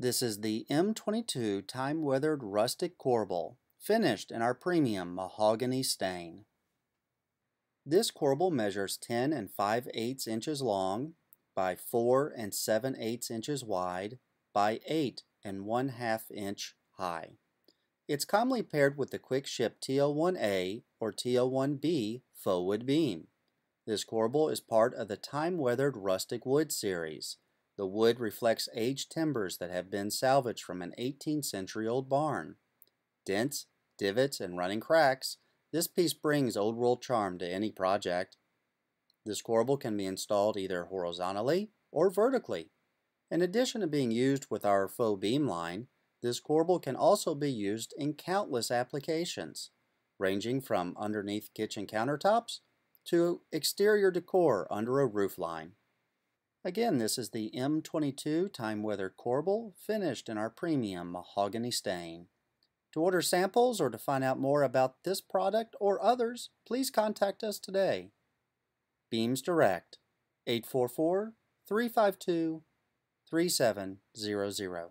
This is the M22 Time Weathered Rustic Corbel, finished in our premium mahogany stain. This corbel measures 10 and 5 8 inches long by 4 and 7 8 inches wide by 8 and 1 half inch high. It's commonly paired with the Quick Ship TL1A or TL1B faux wood beam. This corbel is part of the time-weathered rustic wood series, the wood reflects aged timbers that have been salvaged from an 18th century old barn. Dents, divots, and running cracks, this piece brings old world charm to any project. This corbel can be installed either horizontally or vertically. In addition to being used with our faux beam line, this corbel can also be used in countless applications, ranging from underneath kitchen countertops to exterior decor under a roofline. Again, this is the M22 Time Weather Corbel, finished in our premium mahogany stain. To order samples or to find out more about this product or others, please contact us today. Beams Direct, 844 352 3700.